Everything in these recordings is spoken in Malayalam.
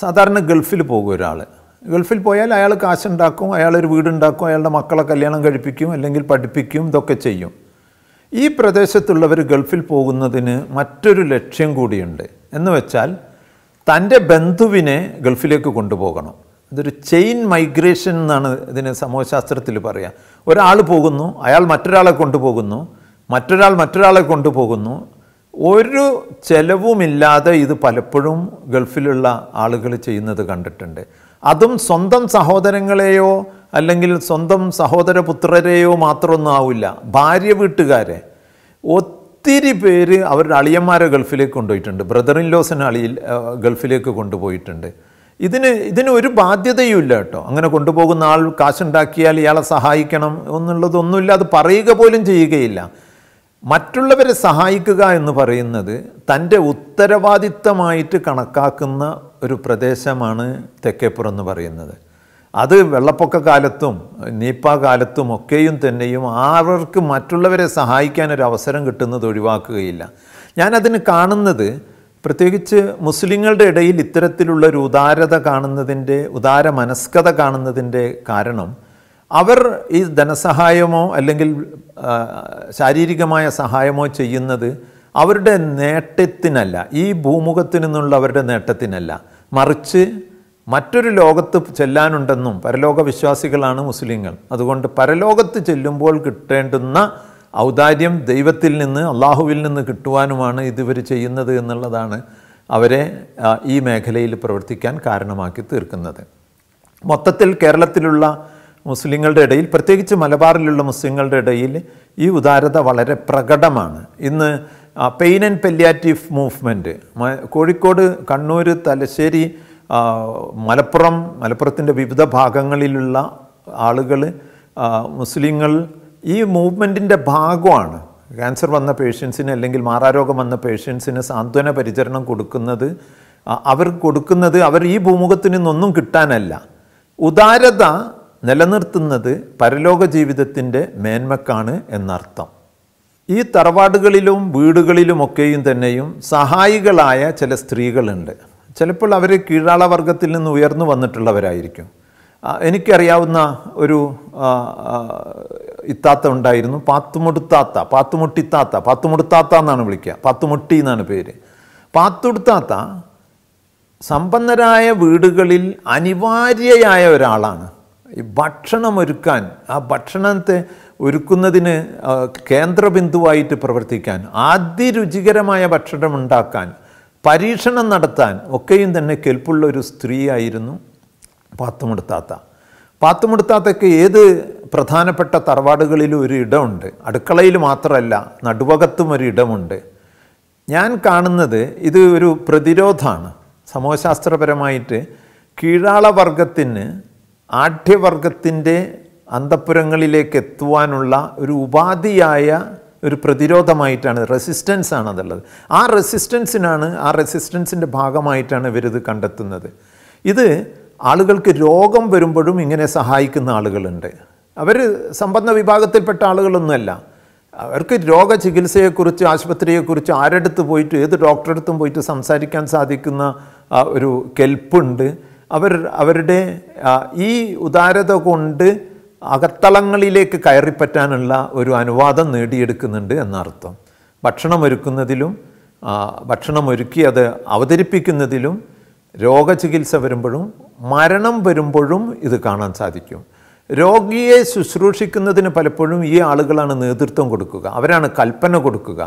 സാധാരണ ഗൾഫിൽ പോകും ഒരാൾ ഗൾഫിൽ പോയാൽ അയാൾ കാശുണ്ടാക്കും അയാളൊരു വീടുണ്ടാക്കും അയാളുടെ മക്കളെ കല്യാണം കഴിപ്പിക്കും അല്ലെങ്കിൽ പഠിപ്പിക്കും ഇതൊക്കെ ചെയ്യും ഈ പ്രദേശത്തുള്ളവർ ഗൾഫിൽ പോകുന്നതിന് മറ്റൊരു ലക്ഷ്യം കൂടിയുണ്ട് എന്ന് വെച്ചാൽ തൻ്റെ ബന്ധുവിനെ ഗൾഫിലേക്ക് കൊണ്ടുപോകണം ഇതൊരു ചെയിൻ മൈഗ്രേഷൻ എന്നാണ് ഇതിന് സമൂഹശാസ്ത്രത്തിൽ പറയുക ഒരാൾ പോകുന്നു അയാൾ മറ്റൊരാളെ കൊണ്ടുപോകുന്നു മറ്റൊരാൾ മറ്റൊരാളെ കൊണ്ടുപോകുന്നു ഒരു ചെലവുമില്ലാതെ ഇത് പലപ്പോഴും ഗൾഫിലുള്ള ആളുകൾ ചെയ്യുന്നത് കണ്ടിട്ടുണ്ട് അതും സ്വന്തം സഹോദരങ്ങളെയോ അല്ലെങ്കിൽ സ്വന്തം സഹോദരപുത്രരെയോ മാത്രമൊന്നും ആവില്ല ഭാര്യ വീട്ടുകാരെ ഒത്തിരി പേര് അവരുടെ അളിയന്മാരെ ഗൾഫിലേക്ക് കൊണ്ടുപോയിട്ടുണ്ട് ബ്രദർ ഇൻ ലോസിന് അളിയിൽ ഗൾഫിലേക്ക് കൊണ്ടുപോയിട്ടുണ്ട് ഇതിന് ഇതിന് ഒരു ഇല്ല കേട്ടോ അങ്ങനെ കൊണ്ടുപോകുന്ന ആൾ കാശുണ്ടാക്കിയാൽ ഇയാളെ സഹായിക്കണം എന്നുള്ളതൊന്നുമില്ല അത് പറയുക പോലും ചെയ്യുകയില്ല മറ്റുള്ളവരെ സഹായിക്കുക എന്ന് പറയുന്നത് തൻ്റെ ഉത്തരവാദിത്തമായിട്ട് കണക്കാക്കുന്ന ഒരു പ്രദേശമാണ് തെക്കേപ്പുറം എന്ന് പറയുന്നത് അത് വെള്ളപ്പൊക്ക കാലത്തും നീപ്പ കാലത്തും ഒക്കെയും തന്നെയും ആർക്ക് മറ്റുള്ളവരെ സഹായിക്കാൻ ഒരു അവസരം കിട്ടുന്നത് ഒഴിവാക്കുകയില്ല ഞാനതിന് കാണുന്നത് പ്രത്യേകിച്ച് മുസ്ലിങ്ങളുടെ ഇടയിൽ ഇത്തരത്തിലുള്ള ഒരു ഉദാരത കാണുന്നതിൻ്റെ ഉദാര മനസ്കത കാണുന്നതിൻ്റെ കാരണം അവർ ഈ ധനസഹായമോ അല്ലെങ്കിൽ ശാരീരികമായ സഹായമോ ചെയ്യുന്നത് അവരുടെ നേട്ടത്തിനല്ല ഈ ഭൂമുഖത്തു നിന്നുള്ള അവരുടെ നേട്ടത്തിനല്ല മറിച്ച് മറ്റൊരു ലോകത്ത് ചെല്ലാനുണ്ടെന്നും പരലോക വിശ്വാസികളാണ് മുസ്ലിങ്ങൾ അതുകൊണ്ട് പരലോകത്ത് ചെല്ലുമ്പോൾ കിട്ടേണ്ടുന്ന ഔദാര്യം ദൈവത്തിൽ നിന്ന് അള്ളാഹുവിൽ നിന്ന് കിട്ടുവാനുമാണ് ഇതിവർ ചെയ്യുന്നത് എന്നുള്ളതാണ് അവരെ ഈ മേഖലയിൽ പ്രവർത്തിക്കാൻ കാരണമാക്കി തീർക്കുന്നത് മൊത്തത്തിൽ കേരളത്തിലുള്ള മുസ്ലിങ്ങളുടെ ഇടയിൽ പ്രത്യേകിച്ച് മലബാറിലുള്ള മുസ്ലിങ്ങളുടെ ഇടയിൽ ഈ ഉദാരത വളരെ പ്രകടമാണ് ഇന്ന് pain and palliative movement Kozhikode Kannur Thalassery Malappuram മലപ്പുറത്തിൻ്റെ വിവിധ ഭാഗങ്ങളിലുള്ള ആളുകൾ മുസ്ലിങ്ങൾ ഈ മൂവ്മെൻറ്റിൻ്റെ ഭാഗമാണ് ക്യാൻസർ വന്ന പേഷ്യൻസിന് അല്ലെങ്കിൽ മാറാരോഗം വന്ന പേഷ്യൻസിന് സാന്ത്വന പരിചരണം കൊടുക്കുന്നത് അവർ കൊടുക്കുന്നത് അവർ ഈ ഭൂമുഖത്തിൽ നിന്നൊന്നും കിട്ടാനല്ല ഉദാരത നിലനിർത്തുന്നത് പരലോക ജീവിതത്തിൻ്റെ മേന്മക്കാണ് എന്നർത്ഥം ഈ തറവാടുകളിലും വീടുകളിലുമൊക്കെയും തന്നെയും സഹായികളായ ചില സ്ത്രീകളുണ്ട് ചിലപ്പോൾ അവർ കീഴാളവർഗത്തിൽ നിന്ന് ഉയർന്നു വന്നിട്ടുള്ളവരായിരിക്കും എനിക്കറിയാവുന്ന ഒരു ഇത്താത്ത ഉണ്ടായിരുന്നു പാത്തുമുടുത്താത്ത പാത്തുമുട്ടിത്താത്ത പാത്തുമുടുത്താത്ത എന്നാണ് വിളിക്കുക പാത്തുമുട്ടി എന്നാണ് പേര് പാത്തുടുത്താത്ത സമ്പന്നരായ വീടുകളിൽ അനിവാര്യയായ ഒരാളാണ് ഈ ഭക്ഷണം ഒരുക്കാൻ ആ ഭക്ഷണത്തെ ഒരുക്കുന്നതിന് കേന്ദ്രബിന്ദുവായിട്ട് പ്രവർത്തിക്കാൻ ആദ്യ രുചികരമായ ഭക്ഷണം ഉണ്ടാക്കാൻ പരീക്ഷണം നടത്താൻ ഒക്കെയും തന്നെ കെൽപ്പുള്ള ഒരു സ്ത്രീയായിരുന്നു പാത്തുമുടുത്താത്ത പാത്തുമുടുത്താത്തയ്ക്ക് ഏത് പ്രധാനപ്പെട്ട തറവാടുകളിലും ഒരു ഇടമുണ്ട് അടുക്കളയിൽ മാത്രമല്ല നടുവകത്തും ഒരു ഇടമുണ്ട് ഞാൻ കാണുന്നത് ഇത് ഒരു പ്രതിരോധമാണ് സമൂഹശാസ്ത്രപരമായിട്ട് കീഴാളവർഗത്തിന് ആഠ്യവർഗത്തിൻ്റെ അന്തപ്പുരങ്ങളിലേക്ക് എത്തുവാനുള്ള ഒരു ഉപാധിയായ ഒരു പ്രതിരോധമായിട്ടാണ് റെസിസ്റ്റൻസ് ആണ് ആ റെസിസ്റ്റൻസിനാണ് ആ റെസിസ്റ്റൻസിൻ്റെ ഭാഗമായിട്ടാണ് ഇവരിത് കണ്ടെത്തുന്നത് ഇത് ആളുകൾക്ക് രോഗം വരുമ്പോഴും ഇങ്ങനെ സഹായിക്കുന്ന ആളുകളുണ്ട് അവർ സമ്പന്ന വിഭാഗത്തിൽപ്പെട്ട ആളുകളൊന്നുമല്ല അവർക്ക് രോഗചികിത്സയെക്കുറിച്ച് ആശുപത്രിയെക്കുറിച്ച് ആരടുത്ത് പോയിട്ട് ഏത് ഡോക്ടറെടുത്തും പോയിട്ട് സംസാരിക്കാൻ സാധിക്കുന്ന ഒരു കെൽപ്പുണ്ട് അവർ അവരുടെ ഈ ഉദാരത കൊണ്ട് അകത്തളങ്ങളിലേക്ക് കയറിപ്പറ്റാനുള്ള ഒരു അനുവാദം നേടിയെടുക്കുന്നുണ്ട് എന്നർത്ഥം ഭക്ഷണം ഒരുക്കുന്നതിലും ഭക്ഷണം ഒരുക്കി അത് അവതരിപ്പിക്കുന്നതിലും രോഗചികിത്സ വരുമ്പോഴും മരണം വരുമ്പോഴും ഇത് കാണാൻ സാധിക്കും രോഗിയെ ശുശ്രൂഷിക്കുന്നതിന് പലപ്പോഴും ഈ ആളുകളാണ് നേതൃത്വം കൊടുക്കുക അവരാണ് കൽപ്പന കൊടുക്കുക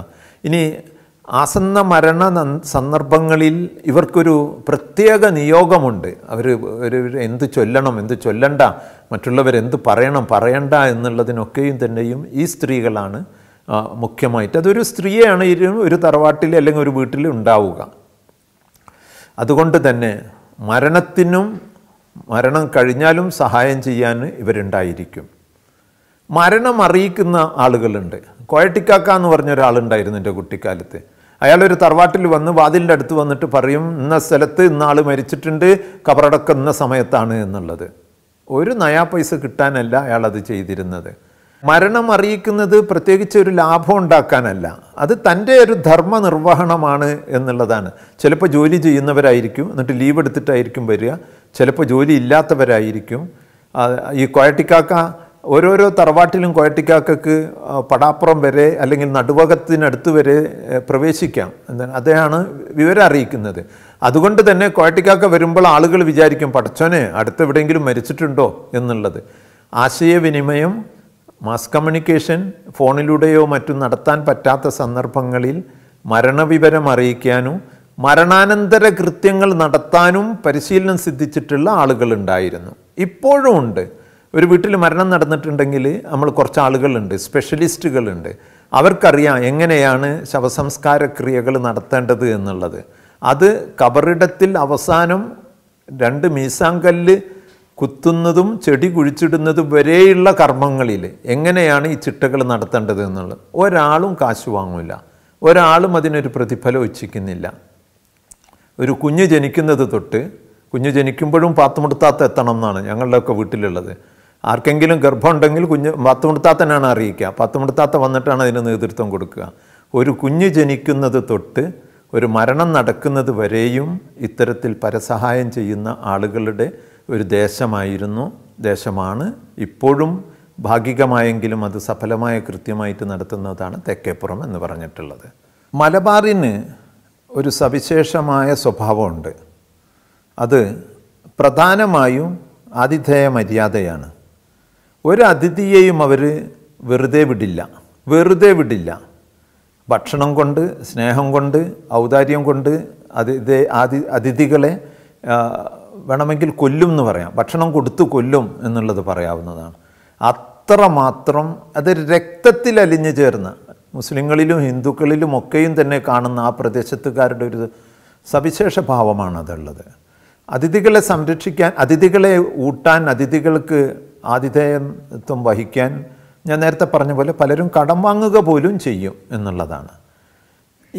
ഇനി ആസന്ന മരണ സന്ദർഭങ്ങളിൽ ഇവർക്കൊരു പ്രത്യേക നിയോഗമുണ്ട് അവർ എന്ത് ചൊല്ലണം എന്ത് ചൊല്ലണ്ട മറ്റുള്ളവരെന്ത് പറയണം പറയണ്ട എന്നുള്ളതിനൊക്കെയും തന്നെയും ഈ സ്ത്രീകളാണ് മുഖ്യമായിട്ട് അതൊരു സ്ത്രീയാണ് ഒരു തറവാട്ടിൽ അല്ലെങ്കിൽ ഒരു വീട്ടിൽ ഉണ്ടാവുക അതുകൊണ്ട് തന്നെ മരണത്തിനും മരണം കഴിഞ്ഞാലും സഹായം ചെയ്യാൻ ഇവരുണ്ടായിരിക്കും മരണം അറിയിക്കുന്ന ആളുകളുണ്ട് കോയട്ടിക്കാക്ക എന്ന് പറഞ്ഞ എൻ്റെ കുട്ടിക്കാലത്ത് അയാളൊരു തറവാട്ടിൽ വന്ന് വാതിലിൻ്റെ അടുത്ത് വന്നിട്ട് പറയും ഇന്ന സ്ഥലത്ത് ഇന്ന ആൾ മരിച്ചിട്ടുണ്ട് കബറടക്കം ഇന്ന സമയത്താണ് എന്നുള്ളത് ഒരു നയാ പൈസ കിട്ടാനല്ല അയാൾ അത് ചെയ്തിരുന്നത് മരണം അറിയിക്കുന്നത് പ്രത്യേകിച്ച് ഒരു ലാഭം ഉണ്ടാക്കാനല്ല അത് തൻ്റെ ഒരു ധർമ്മ നിർവഹണമാണ് എന്നുള്ളതാണ് ചിലപ്പോൾ ജോലി ചെയ്യുന്നവരായിരിക്കും എന്നിട്ട് ലീവ് എടുത്തിട്ടായിരിക്കും വരിക ചിലപ്പോൾ ജോലി ഇല്ലാത്തവരായിരിക്കും ഈ കോയട്ടിക്കാക്ക ഓരോരോ തറവാട്ടിലും കോയട്ടിക്കാക്കക്ക് പടാപ്പുറം വരെ അല്ലെങ്കിൽ നടുവകത്തിനടുത്ത് വരെ പ്രവേശിക്കാം എന്താണ് അതെയാണ് വിവരം അറിയിക്കുന്നത് അതുകൊണ്ട് തന്നെ കോയട്ടിക്കാക്ക വരുമ്പോൾ ആളുകൾ വിചാരിക്കും പടച്ചോനെ അടുത്തെവിടെയെങ്കിലും മരിച്ചിട്ടുണ്ടോ എന്നുള്ളത് ആശയവിനിമയം മാസ് കമ്മ്യൂണിക്കേഷൻ ഫോണിലൂടെയോ മറ്റും നടത്താൻ പറ്റാത്ത സന്ദർഭങ്ങളിൽ മരണവിവരം അറിയിക്കാനും മരണാനന്തര കൃത്യങ്ങൾ നടത്താനും പരിശീലനം സിദ്ധിച്ചിട്ടുള്ള ആളുകളുണ്ടായിരുന്നു ഇപ്പോഴും ഉണ്ട് ഒരു വീട്ടിൽ മരണം നടന്നിട്ടുണ്ടെങ്കിൽ നമ്മൾ കുറച്ച് ആളുകളുണ്ട് സ്പെഷ്യലിസ്റ്റുകളുണ്ട് അവർക്കറിയാം എങ്ങനെയാണ് ശവസംസ്കാര ക്രിയകൾ നടത്തേണ്ടത് എന്നുള്ളത് അത് കബറിടത്തിൽ അവസാനം രണ്ട് മീസാങ്കല്ല് കുത്തുന്നതും ചെടി കുഴിച്ചിടുന്നതും വരെയുള്ള കർമ്മങ്ങളിൽ എങ്ങനെയാണ് ഈ ചിട്ടകൾ നടത്തേണ്ടത് എന്നുള്ളത് ഒരാളും കാശ് വാങ്ങില്ല ഒരാളും അതിനൊരു പ്രതിഫലം ഇച്ഛിക്കുന്നില്ല ഒരു കുഞ്ഞ് ജനിക്കുന്നത് തൊട്ട് കുഞ്ഞ് ജനിക്കുമ്പോഴും പാത്തുമെടുത്താത്ത എത്തണം എന്നാണ് ഞങ്ങളുടെയൊക്കെ വീട്ടിലുള്ളത് ആർക്കെങ്കിലും ഗർഭമുണ്ടെങ്കിൽ കുഞ്ഞ് പത്ത് തന്നെയാണ് അറിയിക്കുക പത്ത് മുടുത്താത്ത വന്നിട്ടാണ് അതിന് നേതൃത്വം കൊടുക്കുക ഒരു കുഞ്ഞ് ജനിക്കുന്നത് തൊട്ട് ഒരു മരണം നടക്കുന്നത് വരെയും ഇത്തരത്തിൽ പരസഹായം ചെയ്യുന്ന ആളുകളുടെ ഒരു ദേശമായിരുന്നു ദേശമാണ് ഇപ്പോഴും ഭാഗികമായെങ്കിലും അത് സഫലമായ കൃത്യമായിട്ട് നടത്തുന്നതാണ് തെക്കേപ്പുറം എന്ന് പറഞ്ഞിട്ടുള്ളത് മലബാറിന് ഒരു സവിശേഷമായ സ്വഭാവമുണ്ട് അത് പ്രധാനമായും ആതിഥേയ മര്യാദയാണ് ഒരതിഥിയെയും അവർ വെറുതെ വിടില്ല വെറുതെ വിടില്ല ഭക്ഷണം കൊണ്ട് സ്നേഹം കൊണ്ട് ഔദാര്യം കൊണ്ട് അതിഥി അതി അതിഥികളെ വേണമെങ്കിൽ കൊല്ലും എന്ന് പറയാം ഭക്ഷണം കൊടുത്തു കൊല്ലും എന്നുള്ളത് പറയാവുന്നതാണ് അത്രമാത്രം അത് രക്തത്തിൽ അലിഞ്ഞു ചേർന്ന് മുസ്ലിങ്ങളിലും ഹിന്ദുക്കളിലും ഒക്കെയും തന്നെ കാണുന്ന ആ പ്രദേശത്തുകാരുടെ ഒരു സവിശേഷ ഭാവമാണ് അതുള്ളത് അതിഥികളെ സംരക്ഷിക്കാൻ അതിഥികളെ ഊട്ടാൻ അതിഥികൾക്ക് ആതിഥേയത്വം വഹിക്കാൻ ഞാൻ നേരത്തെ പറഞ്ഞ പോലെ പലരും കടം വാങ്ങുക പോലും ചെയ്യും എന്നുള്ളതാണ്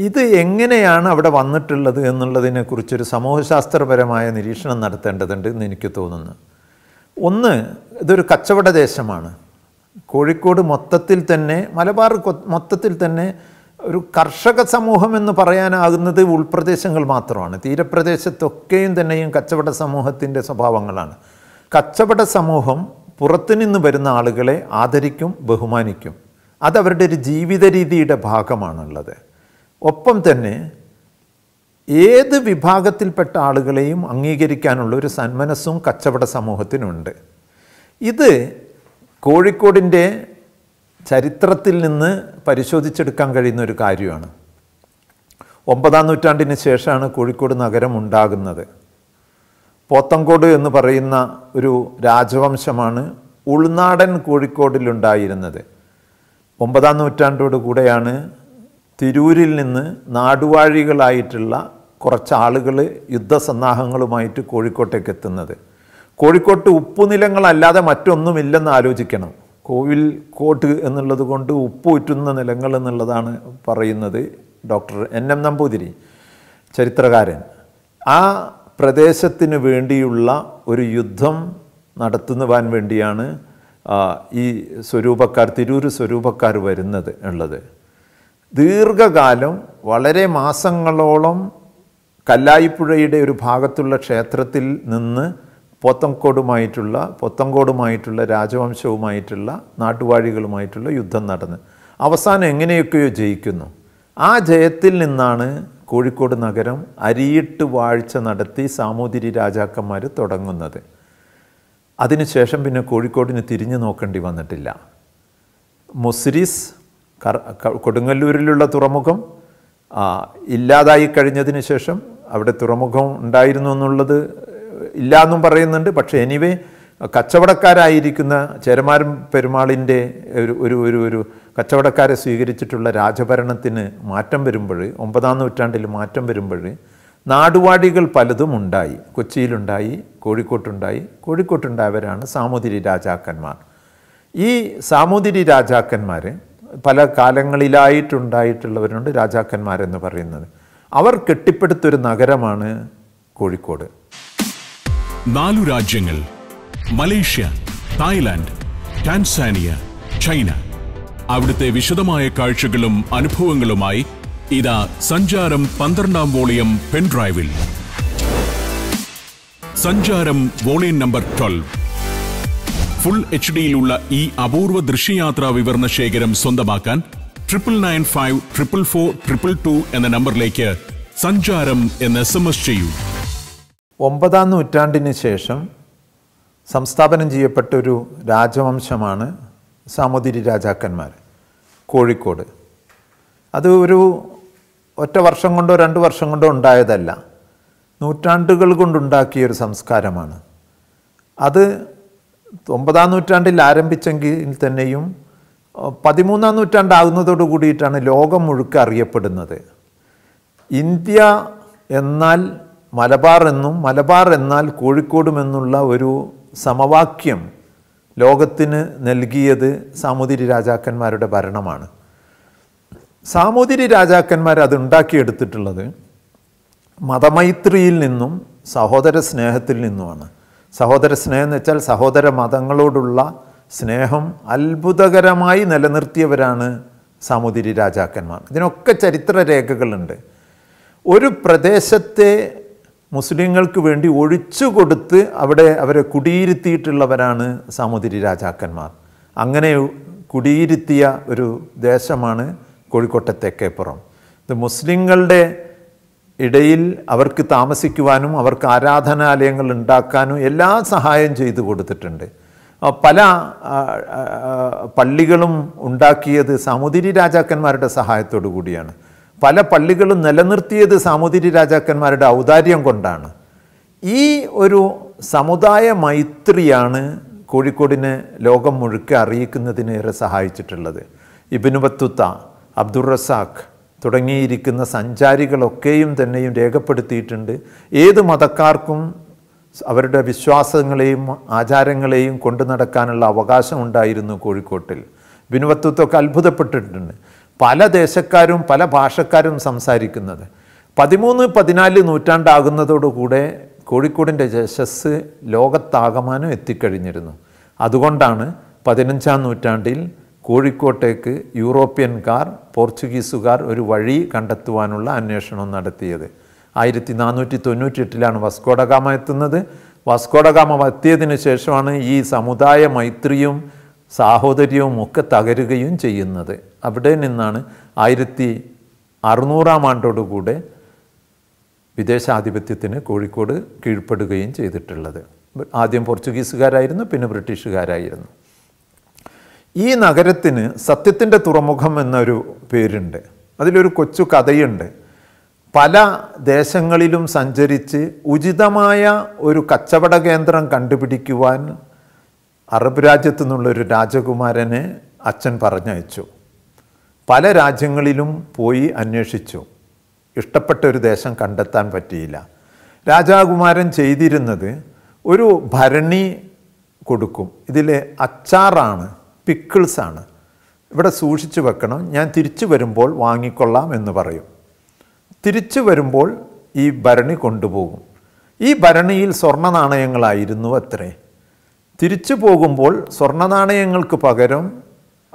ഇത് എങ്ങനെയാണ് അവിടെ വന്നിട്ടുള്ളത് എന്നുള്ളതിനെക്കുറിച്ചൊരു സമൂഹശാസ്ത്രപരമായ നിരീക്ഷണം നടത്തേണ്ടതുണ്ട് എന്ന് എനിക്ക് തോന്നുന്നു ഒന്ന് ഇതൊരു കച്ചവട ദേശമാണ് കോഴിക്കോട് മൊത്തത്തിൽ തന്നെ മലബാർ മൊത്തത്തിൽ തന്നെ ഒരു കർഷക സമൂഹം എന്ന് പറയാനാകുന്നത് ഉൾപ്രദേശങ്ങൾ മാത്രമാണ് തീരപ്രദേശത്തൊക്കെയും തന്നെയും കച്ചവട സമൂഹത്തിൻ്റെ സ്വഭാവങ്ങളാണ് കച്ചവട സമൂഹം പുറത്തുനിന്ന് വരുന്ന ആളുകളെ ആദരിക്കും ബഹുമാനിക്കും അതവരുടെ ഒരു ജീവിത രീതിയുടെ ഭാഗമാണുള്ളത് ഒപ്പം തന്നെ ഏത് വിഭാഗത്തിൽപ്പെട്ട ആളുകളെയും അംഗീകരിക്കാനുള്ള ഒരു സന്മനസ്സും കച്ചവട സമൂഹത്തിനുണ്ട് ഇത് കോഴിക്കോടിൻ്റെ ചരിത്രത്തിൽ നിന്ന് പരിശോധിച്ചെടുക്കാൻ കഴിയുന്ന ഒരു കാര്യമാണ് ഒമ്പതാം നൂറ്റാണ്ടിന് ശേഷമാണ് കോഴിക്കോട് നഗരം ഉണ്ടാകുന്നത് പോത്തങ്കോട് എന്ന് പറയുന്ന ഒരു രാജവംശമാണ് ഉൾനാടൻ കോഴിക്കോടിലുണ്ടായിരുന്നത് ഒമ്പതാം നൂറ്റാണ്ടോട് കൂടെയാണ് തിരൂരിൽ നിന്ന് നാടുവാഴികളായിട്ടുള്ള കുറച്ച് ആളുകൾ യുദ്ധസന്നാഹങ്ങളുമായിട്ട് കോഴിക്കോട്ടേക്ക് എത്തുന്നത് കോഴിക്കോട്ട് ഉപ്പുനിലങ്ങളല്ലാതെ മറ്റൊന്നുമില്ലെന്ന് ആലോചിക്കണം കോവിൽ കോട്ട് എന്നുള്ളത് കൊണ്ട് ഉറ്റുന്ന നിലങ്ങൾ എന്നുള്ളതാണ് പറയുന്നത് ഡോക്ടർ എൻ എം നമ്പൂതിരി ചരിത്രകാരൻ ആ പ്രദേശത്തിന് വേണ്ടിയുള്ള ഒരു യുദ്ധം നടത്തുന്നവാൻ വേണ്ടിയാണ് ഈ സ്വരൂപക്കാർ തിരൂർ സ്വരൂപക്കാർ വരുന്നത് ഉള്ളത് ദീർഘകാലം വളരെ മാസങ്ങളോളം കല്ലായിപ്പുഴയുടെ ഒരു ഭാഗത്തുള്ള ക്ഷേത്രത്തിൽ നിന്ന് പോത്തങ്കോടുമായിട്ടുള്ള പോത്തങ്കോടുമായിട്ടുള്ള രാജവംശവുമായിട്ടുള്ള നാട്ടുവാഴികളുമായിട്ടുള്ള യുദ്ധം നടന്ന് അവസാനം എങ്ങനെയൊക്കെയോ ജയിക്കുന്നു ആ ജയത്തിൽ നിന്നാണ് കോഴിക്കോട് നഗരം അരിയിട്ട് വാഴ്ച നടത്തി സാമൂതിരി രാജാക്കന്മാർ തുടങ്ങുന്നത് അതിനുശേഷം പിന്നെ കോഴിക്കോടിന് തിരിഞ്ഞു നോക്കേണ്ടി വന്നിട്ടില്ല മുസ്രിസ് കൊടുങ്ങല്ലൂരിലുള്ള തുറമുഖം ഇല്ലാതായി കഴിഞ്ഞതിന് ശേഷം അവിടെ തുറമുഖം ഉണ്ടായിരുന്നു എന്നുള്ളത് ഇല്ല എന്നും പറയുന്നുണ്ട് പക്ഷേ എനിവേ കച്ചവടക്കാരായിരിക്കുന്ന ചേരമാരും പെരുമാളിൻ്റെ ഒരു ഒരു ഒരു ഒരു കച്ചവടക്കാരെ സ്വീകരിച്ചിട്ടുള്ള രാജഭരണത്തിന് മാറ്റം വരുമ്പോൾ ഒമ്പതാം നൂറ്റാണ്ടിൽ മാറ്റം വരുമ്പോൾ നാടുവാടികൾ പലതും ഉണ്ടായി കൊച്ചിയിലുണ്ടായി കോഴിക്കോട്ടുണ്ടായി കോഴിക്കോട്ടുണ്ടായവരാണ് സാമൂതിരി രാജാക്കന്മാർ ഈ സാമൂതിരി രാജാക്കന്മാർ പല കാലങ്ങളിലായിട്ടുണ്ടായിട്ടുള്ളവരുണ്ട് രാജാക്കന്മാരെന്ന് പറയുന്നത് അവർ കെട്ടിപ്പടുത്തൊരു നഗരമാണ് കോഴിക്കോട് നാലു രാജ്യങ്ങൾ മലേഷ്യ തായ്ലാന്റ് ടാൻസാനിയ ചൈന അവിടുത്തെ വിശദമായ കാഴ്ചകളും അനുഭവങ്ങളുമായി ഇതാ സഞ്ചാരം പന്ത്രണ്ടാം വോളിയം പെൻഡ്രൈവിൽ Sancharam volume number twelve full H ഡിയിലുള്ള ഈ അപൂർവ ദൃശ്യയാത്രാ വിവരണ ശേഖരം സ്വന്തമാക്കാൻ triple nine five triple four triple two എന്ന നമ്പറിലേക്ക് സഞ്ചാരം എന്ന് എസ് എം എസ് ചെയ്യൂ ഒമ്പതാം നൂറ്റാണ്ടിന് ശേഷം സംസ്ഥാപനം ചെയ്യപ്പെട്ടൊരു രാജവംശമാണ് സാമൂതിരി രാജാക്കന്മാർ കോഴിക്കോട് അത് ഒരു ഒറ്റ വർഷം കൊണ്ടോ രണ്ട് വർഷം കൊണ്ടോ ഉണ്ടായതല്ല നൂറ്റാണ്ടുകൾ കൊണ്ടുണ്ടാക്കിയൊരു സംസ്കാരമാണ് അത് ഒമ്പതാം നൂറ്റാണ്ടിൽ ആരംഭിച്ചെങ്കിൽ തന്നെയും പതിമൂന്നാം നൂറ്റാണ്ടാകുന്നതോട് കൂടിയിട്ടാണ് ലോകം മുഴുക്ക അറിയപ്പെടുന്നത് ഇന്ത്യ എന്നാൽ മലബാർ എന്നും മലബാർ എന്നാൽ കോഴിക്കോടുമെന്നുള്ള എന്നുള്ള ഒരു സമവാക്യം ലോകത്തിന് നൽകിയത് സാമൂതിരി രാജാക്കന്മാരുടെ ഭരണമാണ് സാമൂതിരി രാജാക്കന്മാർ അത് ഉണ്ടാക്കിയെടുത്തിട്ടുള്ളത് മതമൈത്രിയിൽ നിന്നും സഹോദര സ്നേഹത്തിൽ നിന്നുമാണ് സഹോദര സ്നേഹം എന്ന് വെച്ചാൽ സഹോദര മതങ്ങളോടുള്ള സ്നേഹം അത്ഭുതകരമായി നിലനിർത്തിയവരാണ് സാമൂതിരി രാജാക്കന്മാർ ഇതിനൊക്കെ ചരിത്ര രേഖകളുണ്ട് ഒരു പ്രദേശത്തെ മുസ്ലിങ്ങൾക്ക് വേണ്ടി ഒഴിച്ചു കൊടുത്ത് അവിടെ അവരെ കുടിയിരുത്തിയിട്ടുള്ളവരാണ് സാമൂതിരി രാജാക്കന്മാർ അങ്ങനെ കുടിയിരുത്തിയ ഒരു ദേശമാണ് കോഴിക്കോട്ടെ തെക്കേപ്പുറം ഇത് മുസ്ലിങ്ങളുടെ ഇടയിൽ അവർക്ക് താമസിക്കുവാനും അവർക്ക് ആരാധനാലയങ്ങൾ ഉണ്ടാക്കാനും എല്ലാ സഹായം ചെയ്തു കൊടുത്തിട്ടുണ്ട് പല പള്ളികളും ഉണ്ടാക്കിയത് സാമൂതിരി രാജാക്കന്മാരുടെ സഹായത്തോടു കൂടിയാണ് പല പള്ളികളും നിലനിർത്തിയത് സാമൂതിരി രാജാക്കന്മാരുടെ ഔദാര്യം കൊണ്ടാണ് ഈ ഒരു സമുദായ മൈത്രിയാണ് കോഴിക്കോടിനെ ലോകം മുഴുക്കെ അറിയിക്കുന്നതിന് ഏറെ സഹായിച്ചിട്ടുള്ളത് ഇബിനു ബത്തുത്ത അബ്ദുറസാഖ് റസാഖ് തുടങ്ങിയിരിക്കുന്ന സഞ്ചാരികളൊക്കെയും തന്നെയും രേഖപ്പെടുത്തിയിട്ടുണ്ട് ഏത് മതക്കാർക്കും അവരുടെ വിശ്വാസങ്ങളെയും ആചാരങ്ങളെയും കൊണ്ടു നടക്കാനുള്ള അവകാശം ഉണ്ടായിരുന്നു കോഴിക്കോട്ടിൽ ബിനുവത്വത്തൊക്കെ അത്ഭുതപ്പെട്ടിട്ടുണ്ട് പല ദേശക്കാരും പല ഭാഷക്കാരും സംസാരിക്കുന്നത് പതിമൂന്ന് പതിനാല് നൂറ്റാണ്ടാകുന്നതോടുകൂടെ കോഴിക്കോടിൻ്റെ യശസ് ലോകത്താകമാനം എത്തിക്കഴിഞ്ഞിരുന്നു അതുകൊണ്ടാണ് പതിനഞ്ചാം നൂറ്റാണ്ടിൽ കോഴിക്കോട്ടേക്ക് യൂറോപ്യൻകാർ പോർച്ചുഗീസുകാർ ഒരു വഴി കണ്ടെത്തുവാനുള്ള അന്വേഷണം നടത്തിയത് ആയിരത്തി നാനൂറ്റി തൊണ്ണൂറ്റി എട്ടിലാണ് വസ്കോഡഗാമ എത്തുന്നത് വസ്കോഡഗാമ എത്തിയതിന് ശേഷമാണ് ഈ സമുദായ മൈത്രിയും സാഹോദര്യവും ഒക്കെ തകരുകയും ചെയ്യുന്നത് അവിടെ നിന്നാണ് ആയിരത്തി അറുന്നൂറാം ആണ്ടോടുകൂടെ വിദേശാധിപത്യത്തിന് കോഴിക്കോട് കീഴ്പ്പെടുകയും ചെയ്തിട്ടുള്ളത് ആദ്യം പോർച്ചുഗീസുകാരായിരുന്നു പിന്നെ ബ്രിട്ടീഷുകാരായിരുന്നു ഈ നഗരത്തിന് സത്യത്തിൻ്റെ തുറമുഖം എന്നൊരു പേരുണ്ട് അതിലൊരു കൊച്ചു കഥയുണ്ട് പല ദേശങ്ങളിലും സഞ്ചരിച്ച് ഉചിതമായ ഒരു കച്ചവട കേന്ദ്രം കണ്ടുപിടിക്കുവാൻ അറബ് രാജ്യത്തു നിന്നുള്ളൊരു ഒരു രാജകുമാരനെ അച്ഛൻ പറഞ്ഞയച്ചു പല രാജ്യങ്ങളിലും പോയി അന്വേഷിച്ചു ഇഷ്ടപ്പെട്ട ഒരു ദേശം കണ്ടെത്താൻ പറ്റിയില്ല രാജാകുമാരൻ ചെയ്തിരുന്നത് ഒരു ഭരണി കൊടുക്കും ഇതിൽ അച്ചാറാണ് പിക്കിൾസാണ് ഇവിടെ സൂക്ഷിച്ചു വെക്കണം ഞാൻ തിരിച്ചു വരുമ്പോൾ വാങ്ങിക്കൊള്ളാം എന്ന് പറയും തിരിച്ചു വരുമ്പോൾ ഈ ഭരണി കൊണ്ടുപോകും ഈ ഭരണിയിൽ സ്വർണ്ണ നാണയങ്ങളായിരുന്നു അത്രേ തിരിച്ചു പോകുമ്പോൾ സ്വർണ്ണ നാണയങ്ങൾക്ക് പകരം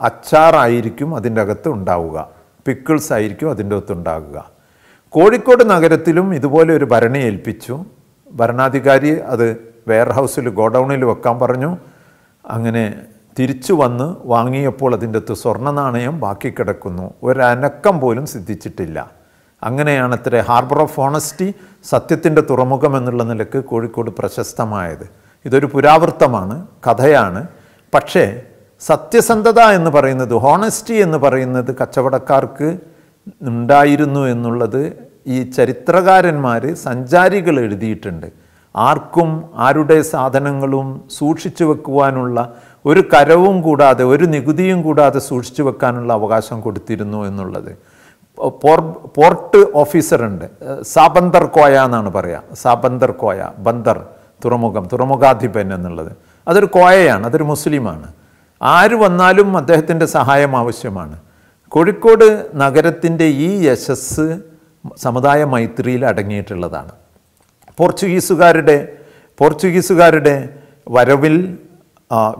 അച്ചാറായിരിക്കും അതിൻ്റെ അകത്ത് ഉണ്ടാവുക പിക്കിൾസ് ആയിരിക്കും അതിൻ്റെ അകത്ത് ഉണ്ടാകുക കോഴിക്കോട് നഗരത്തിലും ഇതുപോലെ ഒരു ഭരണി ഏൽപ്പിച്ചു ഭരണാധികാരി അത് ഹൗസിൽ ഗോഡൗണിൽ വെക്കാൻ പറഞ്ഞു അങ്ങനെ തിരിച്ചു വന്ന് വാങ്ങിയപ്പോൾ അതിൻ്റെ അകത്ത് സ്വർണ്ണ നാണയം ബാക്കി കിടക്കുന്നു ഒരനക്കം പോലും സിദ്ധിച്ചിട്ടില്ല അങ്ങനെയാണ് അത്ര ഹാർബർ ഓഫ് ഓണസ്റ്റി സത്യത്തിൻ്റെ തുറമുഖം എന്നുള്ള നിലക്ക് കോഴിക്കോട് പ്രശസ്തമായത് ഇതൊരു പുരാവൃത്തമാണ് കഥയാണ് പക്ഷേ സത്യസന്ധത എന്ന് പറയുന്നത് ഹോണസ്റ്റി എന്ന് പറയുന്നത് കച്ചവടക്കാർക്ക് ഉണ്ടായിരുന്നു എന്നുള്ളത് ഈ ചരിത്രകാരന്മാർ സഞ്ചാരികൾ എഴുതിയിട്ടുണ്ട് ആർക്കും ആരുടെ സാധനങ്ങളും സൂക്ഷിച്ചു വെക്കുവാനുള്ള ഒരു കരവും കൂടാതെ ഒരു നികുതിയും കൂടാതെ സൂക്ഷിച്ചു വെക്കാനുള്ള അവകാശം കൊടുത്തിരുന്നു എന്നുള്ളത് പോർട്ട് ഓഫീസറുണ്ട് സാബന്തർ കോയ എന്നാണ് പറയുക സാബന്തർ കോയ ബന്ദർ തുറമുഖം തുറമുഖാധിപൻ എന്നുള്ളത് അതൊരു കോയയാണ് അതൊരു മുസ്ലിമാണ് ആര് വന്നാലും അദ്ദേഹത്തിൻ്റെ സഹായം ആവശ്യമാണ് കോഴിക്കോട് നഗരത്തിൻ്റെ ഈ യശസ് സമുദായ മൈത്രിയിൽ അടങ്ങിയിട്ടുള്ളതാണ് പോർച്ചുഗീസുകാരുടെ പോർച്ചുഗീസുകാരുടെ വരവിൽ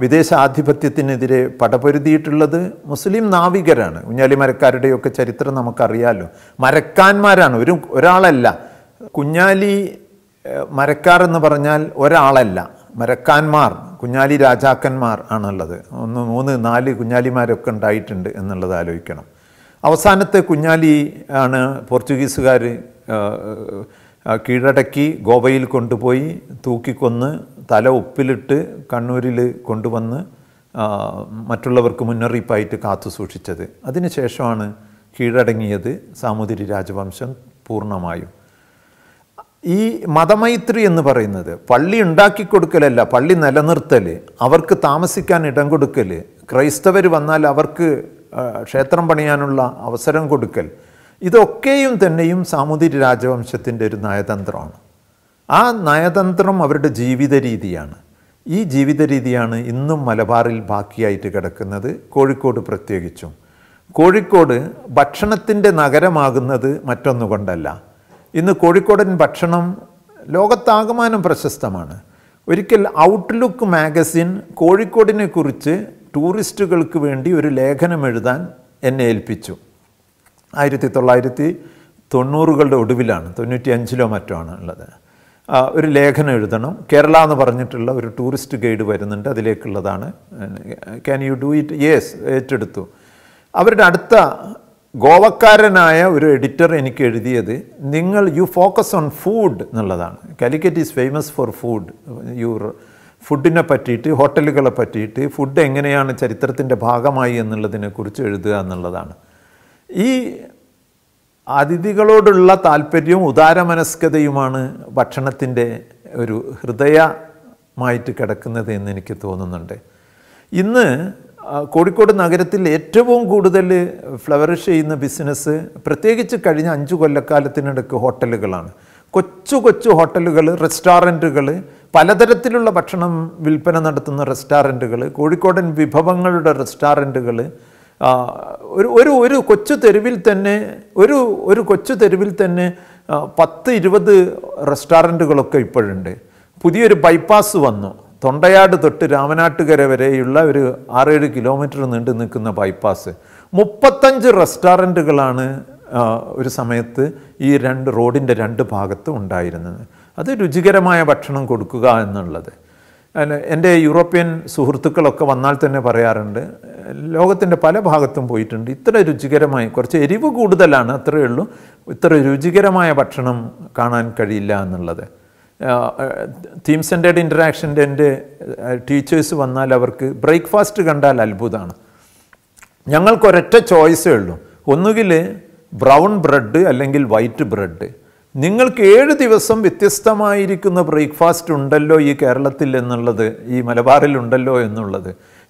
വിദേശാധിപത്യത്തിനെതിരെ പടപൊരുതിയിട്ടുള്ളത് മുസ്ലിം നാവികരാണ് കുഞ്ഞാലി മരക്കാരുടെയൊക്കെ ചരിത്രം നമുക്കറിയാലോ മരക്കാന്മാരാണ് ഒരു ഒരാളല്ല കുഞ്ഞാലി മരക്കാർ എന്ന് പറഞ്ഞാൽ ഒരാളല്ല മരക്കാന്മാർ കുഞ്ഞാലി രാജാക്കന്മാർ ആണുള്ളത് ഒന്ന് മൂന്ന് നാല് കുഞ്ഞാലിമാരൊക്കെ ഉണ്ടായിട്ടുണ്ട് എന്നുള്ളത് ആലോചിക്കണം അവസാനത്തെ കുഞ്ഞാലി ആണ് പോർച്ചുഗീസുകാർ കീഴടക്കി ഗോവയിൽ കൊണ്ടുപോയി തൂക്കിക്കൊന്ന് തല ഉപ്പിലിട്ട് കണ്ണൂരിൽ കൊണ്ടുവന്ന് മറ്റുള്ളവർക്ക് മുന്നറിയിപ്പായിട്ട് കാത്തു സൂക്ഷിച്ചത് അതിനുശേഷമാണ് കീഴടങ്ങിയത് സാമൂതിരി രാജവംശം പൂർണ്ണമായും ഈ മതമൈത്രി എന്ന് പറയുന്നത് പള്ളി ഉണ്ടാക്കി കൊടുക്കലല്ല പള്ളി നിലനിർത്തൽ അവർക്ക് താമസിക്കാൻ ഇടം കൊടുക്കൽ ക്രൈസ്തവർ വന്നാൽ അവർക്ക് ക്ഷേത്രം പണിയാനുള്ള അവസരം കൊടുക്കൽ ഇതൊക്കെയും തന്നെയും സാമൂതിരി രാജവംശത്തിൻ്റെ ഒരു നയതന്ത്രമാണ് ആ നയതന്ത്രം അവരുടെ ജീവിത രീതിയാണ് ഈ ജീവിത രീതിയാണ് ഇന്നും മലബാറിൽ ബാക്കിയായിട്ട് കിടക്കുന്നത് കോഴിക്കോട് പ്രത്യേകിച്ചും കോഴിക്കോട് ഭക്ഷണത്തിൻ്റെ നഗരമാകുന്നത് മറ്റൊന്നുകൊണ്ടല്ല ഇന്ന് കോഴിക്കോടൻ ഭക്ഷണം ലോകത്താകമാനം പ്രശസ്തമാണ് ഒരിക്കൽ ഔട്ട്ലുക്ക് മാഗസിൻ കോഴിക്കോടിനെ കുറിച്ച് ടൂറിസ്റ്റുകൾക്ക് വേണ്ടി ഒരു ലേഖനം എഴുതാൻ എന്നെ ഏൽപ്പിച്ചു ആയിരത്തി തൊള്ളായിരത്തി തൊണ്ണൂറുകളുടെ ഒടുവിലാണ് തൊണ്ണൂറ്റി അഞ്ചിലോ മറ്റോ ആണ് ഉള്ളത് ഒരു ലേഖനം എഴുതണം കേരള എന്ന് പറഞ്ഞിട്ടുള്ള ഒരു ടൂറിസ്റ്റ് ഗൈഡ് വരുന്നുണ്ട് അതിലേക്കുള്ളതാണ് can you do it yes ഏറ്റെടുത്തു അവരുടെ അടുത്ത ഗോവക്കാരനായ ഒരു എഡിറ്റർ എനിക്ക് എഴുതിയത് നിങ്ങൾ യു ഫോക്കസ് ഓൺ ഫുഡ് എന്നുള്ളതാണ് Calicut is famous for food you ഫുഡിനെ പറ്റിയിട്ട് ഹോട്ടലുകളെ പറ്റിയിട്ട് ഫുഡ് എങ്ങനെയാണ് ചരിത്രത്തിൻ്റെ ഭാഗമായി എന്നുള്ളതിനെക്കുറിച്ച് എഴുതുക എന്നുള്ളതാണ് ഈ അതിഥികളോടുള്ള താല്പര്യവും ഉദാരമനസ്കതയുമാണ് ഭക്ഷണത്തിൻ്റെ ഒരു ഹൃദയമായിട്ട് കിടക്കുന്നത് എന്ന് എനിക്ക് തോന്നുന്നുണ്ട് ഇന്ന് കോഴിക്കോട് നഗരത്തിൽ ഏറ്റവും കൂടുതൽ ഫ്ലവറിഷ് ചെയ്യുന്ന ബിസിനസ് പ്രത്യേകിച്ച് കഴിഞ്ഞ അഞ്ച് കൊല്ലക്കാലത്തിനിടയ്ക്ക് ഹോട്ടലുകളാണ് കൊച്ചു കൊച്ചു ഹോട്ടലുകൾ റെസ്റ്റോറൻറ്റുകൾ പലതരത്തിലുള്ള ഭക്ഷണം വിൽപ്പന നടത്തുന്ന റെസ്റ്റോറൻറ്റുകൾ കോഴിക്കോടൻ വിഭവങ്ങളുടെ റെസ്റ്റോറൻറ്റുകൾ ഒരു ഒരു ഒരു കൊച്ചു തെരുവിൽ തന്നെ ഒരു ഒരു കൊച്ചു തെരുവിൽ തന്നെ പത്ത് ഇരുപത് റെസ്റ്റോറൻറ്റുകളൊക്കെ ഇപ്പോഴുണ്ട് പുതിയൊരു ബൈപ്പാസ് വന്നു തൊണ്ടയാട് തൊട്ട് രാമനാട്ടുകര വരെയുള്ള ഒരു ആറേഴ് കിലോമീറ്റർ നീണ്ടു നിൽക്കുന്ന ബൈപ്പാസ് മുപ്പത്തഞ്ച് റെസ്റ്റോറൻറ്റുകളാണ് ഒരു സമയത്ത് ഈ രണ്ട് റോഡിൻ്റെ രണ്ട് ഭാഗത്തും ഉണ്ടായിരുന്നത് അത് രുചികരമായ ഭക്ഷണം കൊടുക്കുക എന്നുള്ളത് എൻ്റെ യൂറോപ്യൻ സുഹൃത്തുക്കളൊക്കെ വന്നാൽ തന്നെ പറയാറുണ്ട് ലോകത്തിൻ്റെ പല ഭാഗത്തും പോയിട്ടുണ്ട് ഇത്ര രുചികരമായി കുറച്ച് എരിവ് കൂടുതലാണ് അത്രയേ ഉള്ളൂ ഇത്ര രുചികരമായ ഭക്ഷണം കാണാൻ കഴിയില്ല എന്നുള്ളത് തീം സെൻറ്റേഡ് ഇൻ്ററാക്ഷൻ്റെ എൻ്റെ ടീച്ചേഴ്സ് വന്നാൽ അവർക്ക് ബ്രേക്ക്ഫാസ്റ്റ് കണ്ടാൽ അത്ഭുതമാണ് ഞങ്ങൾക്കൊരൊറ്റ ചോയ്സേ ഉള്ളൂ ഒന്നുകിൽ ബ്രൗൺ ബ്രെഡ് അല്ലെങ്കിൽ വൈറ്റ് ബ്രെഡ് നിങ്ങൾക്ക് ഏഴ് ദിവസം വ്യത്യസ്തമായിരിക്കുന്ന ബ്രേക്ക്ഫാസ്റ്റ് ഉണ്ടല്ലോ ഈ കേരളത്തിൽ എന്നുള്ളത് ഈ മലബാറിൽ ഉണ്ടല്ലോ എന്നുള്ളത്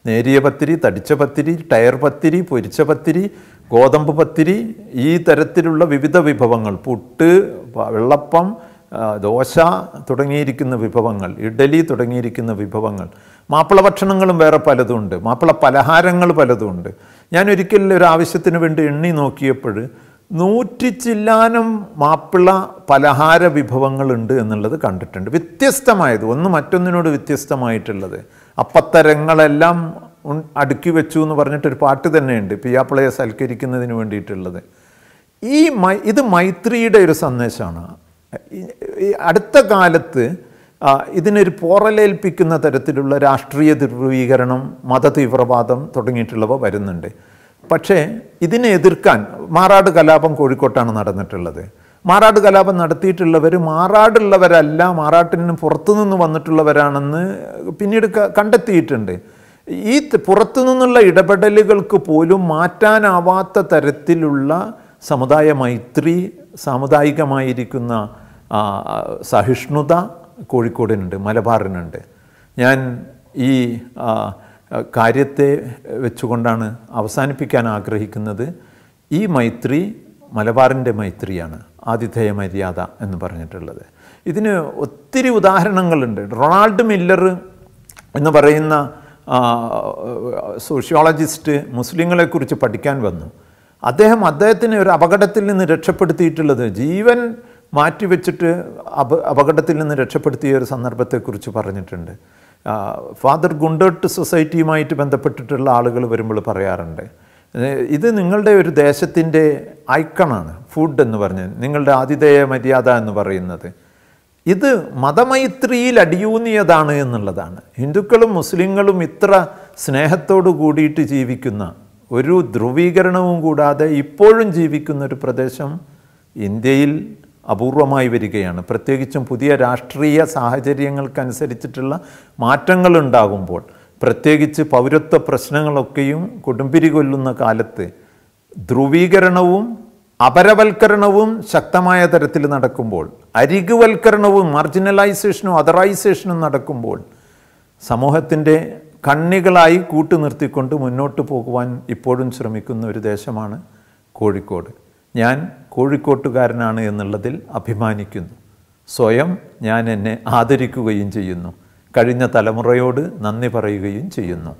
നേരിയ പത്തിരി തടിച്ച പത്തിരി ടയർ പത്തിരി പൊരിച്ച പത്തിരി ഗോതമ്പ് പത്തിരി ഈ തരത്തിലുള്ള വിവിധ വിഭവങ്ങൾ പുട്ട് വെള്ളപ്പം ദോശ തുടങ്ങിയിരിക്കുന്ന വിഭവങ്ങൾ ഇഡലി തുടങ്ങിയിരിക്കുന്ന വിഭവങ്ങൾ മാപ്പിള ഭക്ഷണങ്ങളും വേറെ പലതുമുണ്ട് മാപ്പിള പലഹാരങ്ങൾ പലതുമുണ്ട് ഞാൻ ഒരിക്കലും ഒരു ആവശ്യത്തിന് വേണ്ടി എണ്ണി നോക്കിയപ്പോൾ നൂറ്റി ചില്ലാനം മാപ്പിള പലഹാര വിഭവങ്ങളുണ്ട് എന്നുള്ളത് കണ്ടിട്ടുണ്ട് വ്യത്യസ്തമായത് ഒന്ന് മറ്റൊന്നിനോട് വ്യത്യസ്തമായിട്ടുള്ളത് അപ്പത്തരങ്ങളെല്ലാം അടുക്കി വെച്ചു എന്ന് പറഞ്ഞിട്ടൊരു പാട്ട് തന്നെയുണ്ട് പിയാപ്പിളയെ സൽക്കരിക്കുന്നതിന് വേണ്ടിയിട്ടുള്ളത് ഈ മൈ ഇത് മൈത്രിയുടെ ഒരു സന്ദേശമാണ് ഈ അടുത്ത കാലത്ത് ഇതിനൊരു പോറലേൽപ്പിക്കുന്ന തരത്തിലുള്ള രാഷ്ട്രീയ ധ്രുവീകരണം മതതീവ്രവാദം തുടങ്ങിയിട്ടുള്ളവ വരുന്നുണ്ട് പക്ഷേ ഇതിനെ എതിർക്കാൻ മാറാട് കലാപം കോഴിക്കോട്ടാണ് നടന്നിട്ടുള്ളത് മാറാട് കലാപം നടത്തിയിട്ടുള്ളവർ മാറാടുള്ളവരല്ല മാറാട്ടിന് പുറത്തുനിന്ന് വന്നിട്ടുള്ളവരാണെന്ന് പിന്നീട് കണ്ടെത്തിയിട്ടുണ്ട് ഈ പുറത്തുനിന്നുള്ള ഇടപെടലുകൾക്ക് പോലും മാറ്റാനാവാത്ത തരത്തിലുള്ള സമുദായ മൈത്രി സാമുദായികമായിരിക്കുന്ന സഹിഷ്ണുത കോഴിക്കോടിനുണ്ട് മലബാറിനുണ്ട് ഞാൻ ഈ കാര്യത്തെ വെച്ചുകൊണ്ടാണ് അവസാനിപ്പിക്കാൻ ആഗ്രഹിക്കുന്നത് ഈ മൈത്രി മലബാറിൻ്റെ മൈത്രിയാണ് ആതിഥേയ മര്യാദ എന്ന് പറഞ്ഞിട്ടുള്ളത് ഇതിന് ഒത്തിരി ഉദാഹരണങ്ങളുണ്ട് റൊണാൾഡ് മില്ലർ എന്ന് പറയുന്ന സോഷ്യോളജിസ്റ്റ് മുസ്ലിങ്ങളെക്കുറിച്ച് പഠിക്കാൻ വന്നു അദ്ദേഹം അദ്ദേഹത്തിന് ഒരു അപകടത്തിൽ നിന്ന് രക്ഷപ്പെടുത്തിയിട്ടുള്ളത് ജീവൻ മാറ്റിവെച്ചിട്ട് അപ അപകടത്തിൽ നിന്ന് രക്ഷപ്പെടുത്തിയ ഒരു സന്ദർഭത്തെക്കുറിച്ച് പറഞ്ഞിട്ടുണ്ട് ഫാദർ ഗുണ്ടോട്ട് സൊസൈറ്റിയുമായിട്ട് ബന്ധപ്പെട്ടിട്ടുള്ള ആളുകൾ വരുമ്പോൾ പറയാറുണ്ട് ഇത് നിങ്ങളുടെ ഒരു ദേശത്തിൻ്റെ ഐക്കണാണ് ഫുഡ് എന്ന് പറഞ്ഞ് നിങ്ങളുടെ ആതിഥേയ മര്യാദ എന്ന് പറയുന്നത് ഇത് മതമൈത്രിയിൽ അടിയൂന്നിയതാണ് എന്നുള്ളതാണ് ഹിന്ദുക്കളും മുസ്ലിങ്ങളും ഇത്ര സ്നേഹത്തോടു കൂടിയിട്ട് ജീവിക്കുന്ന ഒരു ധ്രുവീകരണവും കൂടാതെ ഇപ്പോഴും ജീവിക്കുന്ന ഒരു പ്രദേശം ഇന്ത്യയിൽ അപൂർവമായി വരികയാണ് പ്രത്യേകിച്ചും പുതിയ രാഷ്ട്രീയ സാഹചര്യങ്ങൾക്കനുസരിച്ചിട്ടുള്ള മാറ്റങ്ങൾ ഉണ്ടാകുമ്പോൾ പ്രത്യേകിച്ച് പൗരത്വ പ്രശ്നങ്ങളൊക്കെയും കൊടുമ്പിരി കൊല്ലുന്ന കാലത്ത് ധ്രുവീകരണവും അപരവൽക്കരണവും ശക്തമായ തരത്തിൽ നടക്കുമ്പോൾ അരികുവൽക്കരണവും മാർജിനലൈസേഷനും അതറൈസേഷനും നടക്കുമ്പോൾ സമൂഹത്തിൻ്റെ കണ്ണികളായി കൂട്ടുനിർത്തിക്കൊണ്ട് മുന്നോട്ട് പോകുവാൻ ഇപ്പോഴും ശ്രമിക്കുന്ന ഒരു ദേശമാണ് കോഴിക്കോട് ഞാൻ കോഴിക്കോട്ടുകാരനാണ് എന്നുള്ളതിൽ അഭിമാനിക്കുന്നു സ്വയം ഞാൻ എന്നെ ആദരിക്കുകയും ചെയ്യുന്നു കഴിഞ്ഞ തലമുറയോട് നന്ദി പറയുകയും ചെയ്യുന്നു